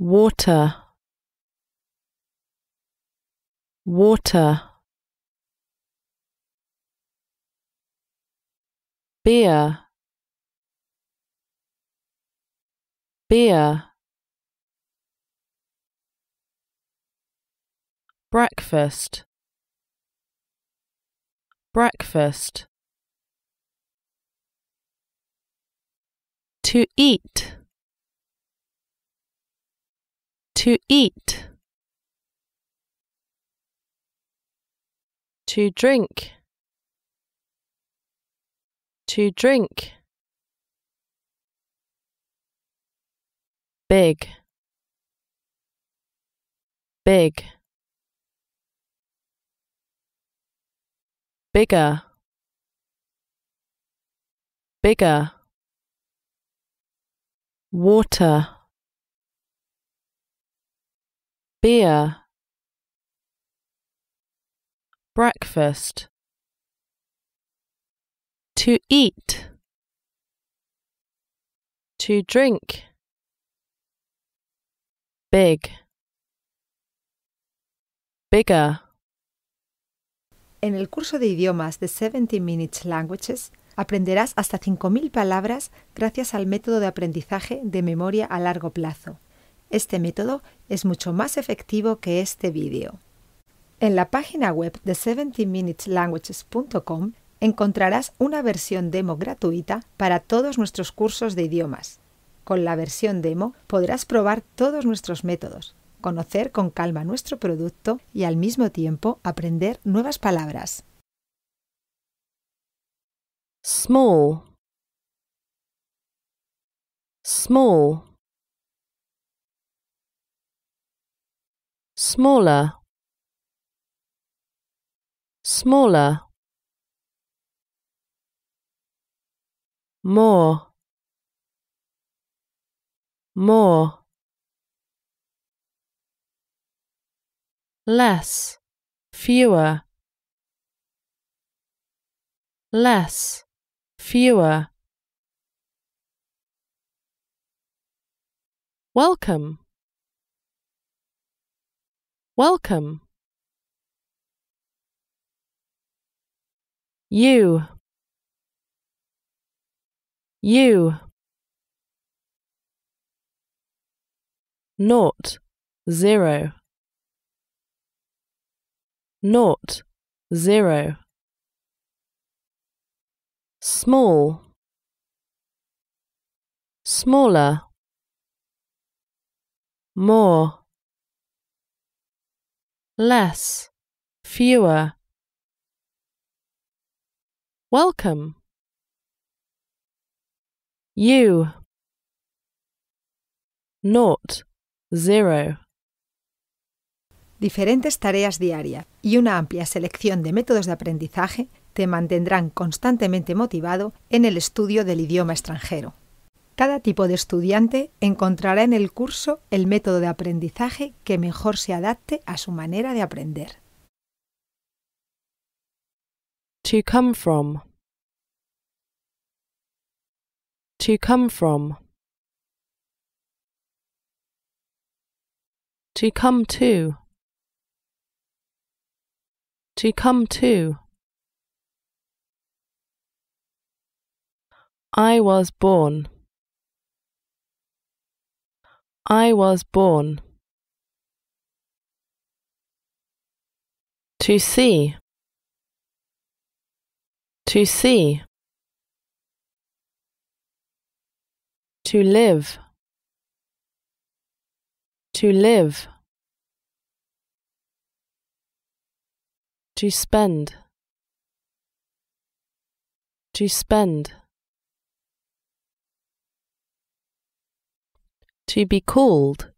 water water beer beer breakfast breakfast to eat to eat. To drink. To drink. Big. Big. Bigger. Bigger. Water. beer breakfast to eat to drink big bigger En el curso de idiomas de 70 Minutes Languages aprenderás hasta 5.000 palabras gracias al método de aprendizaje de memoria a largo plazo. Este método es mucho más efectivo que este vídeo. En la página web de 70minuteslanguages.com encontrarás una versión demo gratuita para todos nuestros cursos de idiomas. Con la versión demo podrás probar todos nuestros métodos, conocer con calma nuestro producto y al mismo tiempo aprender nuevas palabras. Small. Small. smaller smaller more more less fewer less fewer welcome Welcome. You. You. Naught. Zero. Naught. Zero. Small. Smaller. More less, fewer. Welcome. You. Not, zero. Diferentes tareas diarias y una amplia selección de métodos de aprendizaje te mantendrán constantemente motivado en el estudio del idioma extranjero. Cada tipo de estudiante encontrará en el curso el método de aprendizaje que mejor se adapte a su manera de aprender. To come from. To come from. To come to. To come to. I was born. I was born. To see. To see. To live. To live. To spend. To spend. To be called.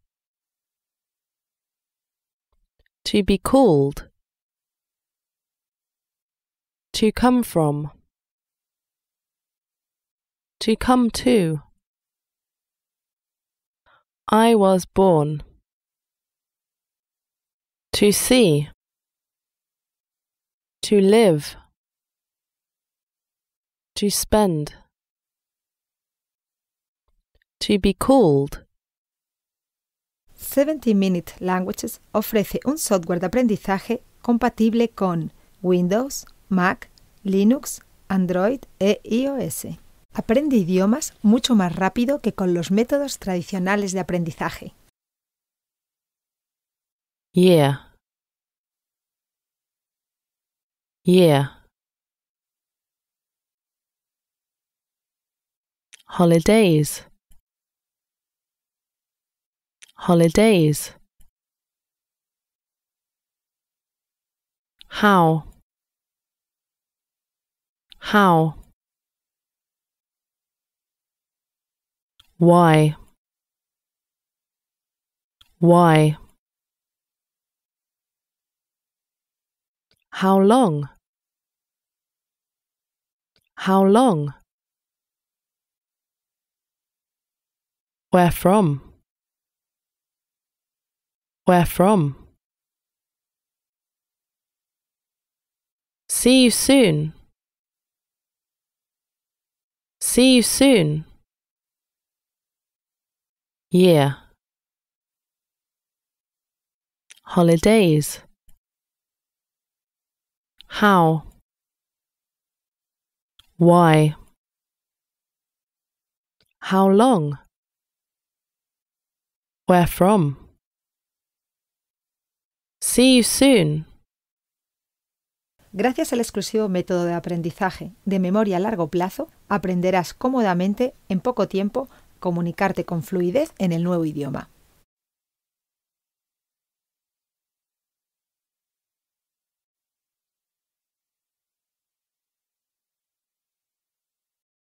To be called. To come from. To come to. I was born. To see. To live. To spend. To be called. 70 Minute Languages ofrece un software de aprendizaje compatible con Windows, Mac, Linux, Android e iOS. Aprende idiomas mucho más rápido que con los métodos tradicionales de aprendizaje. Yeah. Holidays. holidays. How? How? Why? Why? How long? How long? Where from? Where from? See you soon. See you soon. Year. Holidays. How? Why? How long? Where from? See soon. Gracias al exclusivo método de aprendizaje de memoria a largo plazo, aprenderás cómodamente, en poco tiempo, comunicarte con fluidez en el nuevo idioma.